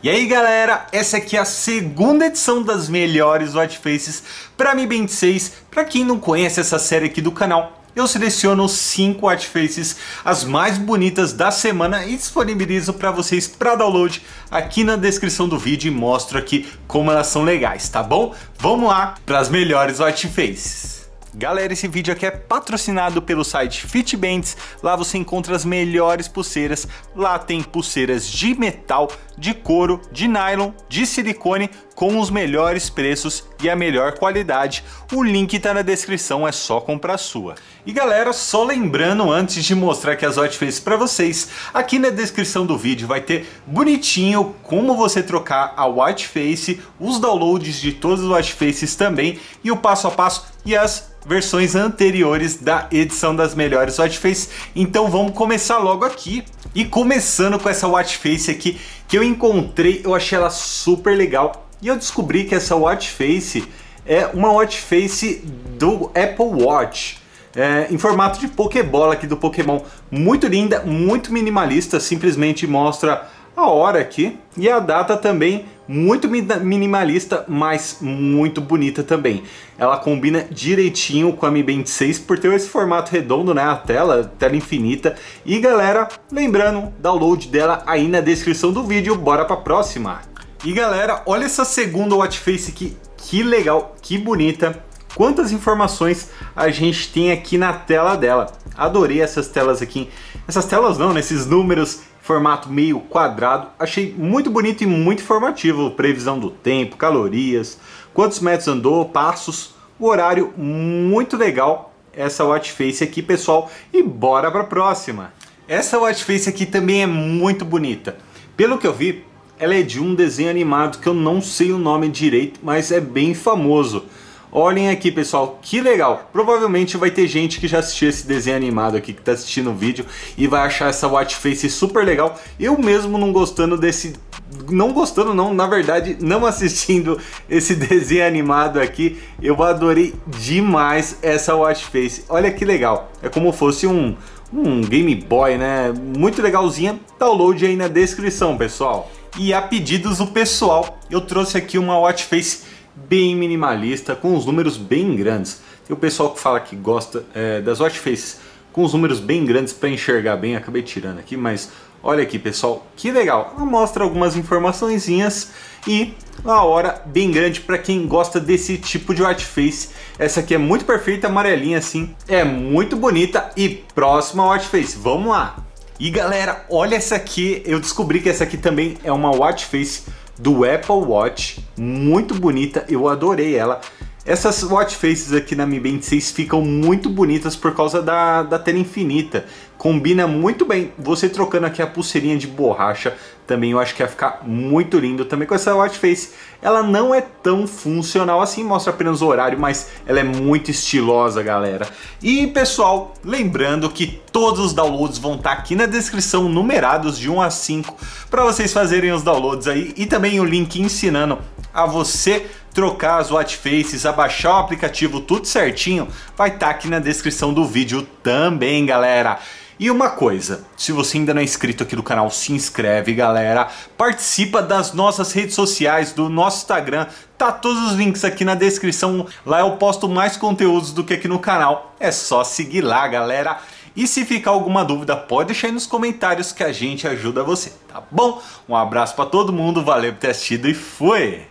E aí galera, essa aqui é a segunda edição das melhores White Faces para Mi Band 6. Para quem não conhece essa série aqui do canal, eu seleciono 5 White Faces, as mais bonitas da semana e disponibilizo para vocês para download aqui na descrição do vídeo e mostro aqui como elas são legais, tá bom? Vamos lá para as melhores White Faces. Galera, esse vídeo aqui é patrocinado pelo site Fitbands. Lá você encontra as melhores pulseiras. Lá tem pulseiras de metal, de couro, de nylon, de silicone, com os melhores preços e a melhor qualidade. O link está na descrição, é só comprar sua. E galera, só lembrando antes de mostrar que a watch fez para vocês, aqui na descrição do vídeo vai ter bonitinho como você trocar a face, os downloads de todas as faces também e o passo a passo e as versões anteriores da edição das melhores faces. Então vamos começar logo aqui. E começando com essa face aqui que eu encontrei, eu achei ela super legal e eu descobri que essa watch face é uma watch face do Apple Watch. É, em formato de Pokébola aqui do Pokémon. Muito linda, muito minimalista, simplesmente mostra a hora aqui e a data também muito minimalista, mas muito bonita também. Ela combina direitinho com a Mi Band 6 por ter esse formato redondo, né, a tela, tela infinita. E galera, lembrando, download dela aí na descrição do vídeo, bora pra próxima! E galera, olha essa segunda watch face aqui, que legal, que bonita. Quantas informações a gente tem aqui na tela dela. Adorei essas telas aqui. Essas telas não, né? Esses números, formato meio quadrado. Achei muito bonito e muito informativo. Previsão do tempo, calorias, quantos metros andou, passos, o horário, muito legal essa watch face aqui, pessoal. E bora para a próxima. Essa watch face aqui também é muito bonita. Pelo que eu vi, ela é de um desenho animado que eu não sei o nome direito, mas é bem famoso. Olhem aqui, pessoal, que legal. Provavelmente vai ter gente que já assistiu esse desenho animado aqui, que está assistindo o vídeo e vai achar essa watch face super legal. Eu mesmo não gostando desse... Não gostando não, na verdade, não assistindo esse desenho animado aqui, eu adorei demais essa watch face. Olha que legal. É como fosse um, um Game Boy, né? Muito legalzinha. Download aí na descrição, pessoal. E a pedidos do pessoal, eu trouxe aqui uma watch face bem minimalista, com os números bem grandes. Tem o pessoal que fala que gosta é, das watch faces com os números bem grandes para enxergar bem, acabei tirando aqui, mas olha aqui pessoal, que legal. Ela mostra algumas informaçõezinhas e uma hora bem grande para quem gosta desse tipo de watch face. Essa aqui é muito perfeita, amarelinha assim, é muito bonita e próxima watch face, vamos lá! E galera, olha essa aqui. Eu descobri que essa aqui também é uma watch face do Apple Watch. Muito bonita, eu adorei ela. Essas watch faces aqui na Mi Band 6 ficam muito bonitas por causa da, da tela infinita. Combina muito bem. Você trocando aqui a pulseirinha de borracha também eu acho que ia ficar muito lindo também com essa watch face. Ela não é tão funcional assim, mostra apenas o horário, mas ela é muito estilosa, galera. E pessoal, lembrando que todos os downloads vão estar tá aqui na descrição, numerados de 1 a 5, para vocês fazerem os downloads aí e também o link ensinando a você trocar as watch faces, abaixar o aplicativo, tudo certinho, vai estar tá aqui na descrição do vídeo também, galera. E uma coisa, se você ainda não é inscrito aqui do canal, se inscreve, galera. Participa das nossas redes sociais, do nosso Instagram. Tá todos os links aqui na descrição. Lá eu posto mais conteúdos do que aqui no canal. É só seguir lá, galera. E se ficar alguma dúvida, pode deixar aí nos comentários que a gente ajuda você, tá bom? Um abraço para todo mundo, valeu por ter assistido e fui!